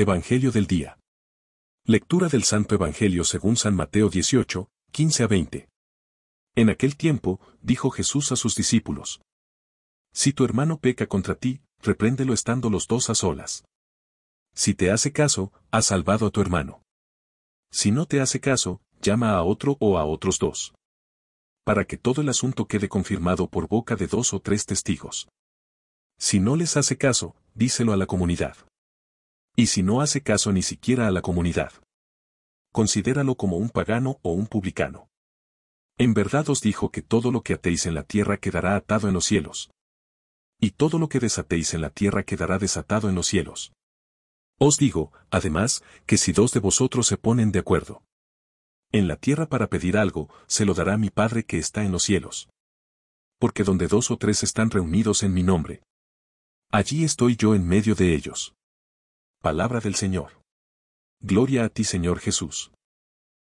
Evangelio del Día. Lectura del Santo Evangelio según San Mateo 18, 15 a 20. En aquel tiempo, dijo Jesús a sus discípulos. Si tu hermano peca contra ti, repréndelo estando los dos a solas. Si te hace caso, has salvado a tu hermano. Si no te hace caso, llama a otro o a otros dos. Para que todo el asunto quede confirmado por boca de dos o tres testigos. Si no les hace caso, díselo a la comunidad. Y si no hace caso ni siquiera a la comunidad. Considéralo como un pagano o un publicano. En verdad os dijo que todo lo que atéis en la tierra quedará atado en los cielos. Y todo lo que desatéis en la tierra quedará desatado en los cielos. Os digo, además, que si dos de vosotros se ponen de acuerdo en la tierra para pedir algo, se lo dará mi Padre que está en los cielos. Porque donde dos o tres están reunidos en mi nombre, allí estoy yo en medio de ellos. Palabra del Señor. Gloria a ti Señor Jesús.